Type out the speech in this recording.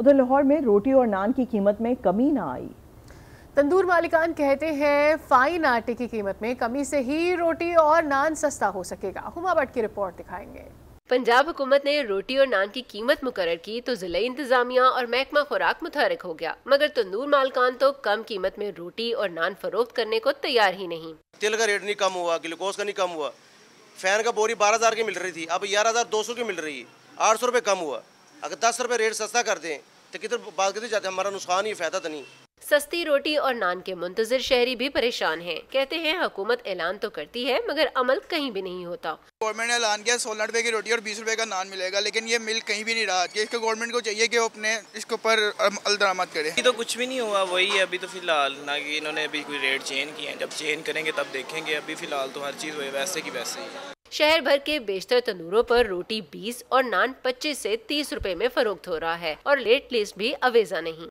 उधर लाहौर में रोटी और नान की कीमत में कमी ना आई तंदूर मालिकान कहते हैं फाइन आटे की कीमत में कमी से ही रोटी और नान सस्ता हो सकेगा हुमा भट्ट की रिपोर्ट दिखाएंगे पंजाब हुकूमत ने रोटी और नान की कीमत मुकर की तो जिले इंतजामिया और महकमा खुराक मुतहरक हो गया मगर तंदूर मालकान तो कम कीमत में रोटी और नान फरोख्त करने को तैयार ही नहीं तेल का रेट नहीं कम हुआ ग्लूकोज का नहीं कम हुआ फैन का बोरी बारह हजार की मिल रही थी अब ग्यारह हजार दो सौ की मिल रही है आठ सौ रूपए कम हुआ अगर दस रुपए रेट सस्ता कर दें तो किधर बात किधर जाते हमारा नुकसान ही फायदा तो नहीं सस्ती रोटी और नान के मुंतजर शहरी भी परेशान हैं। कहते हैं हुकूमत ऐलान तो करती है मगर अमल कहीं भी नहीं होता गवर्नमेंट ने ऐलान किया सोलह रुपए की रोटी और बीस रुपए का नान मिलेगा लेकिन ये मिल कहीं भी नहीं रहा इसको गवर्नमेंट को चाहिए कि वो अपने इसके ऊपर अलदरामद करे तो कुछ भी नहीं हुआ वही है अभी तो फिलहाल ना कि इन्होंने अभी कोई रेट चेंज किए हैं जब चेंज करेंगे तब देखेंगे अभी फिलहाल तो हर चीज़ वैसे की वैसे ही है शहर भर के बेशतर तंदूरों पर रोटी 20 और नान 25 से 30 रुपए में फरोख्त हो रहा है और लेट लिस्ट भी अवेजा नहीं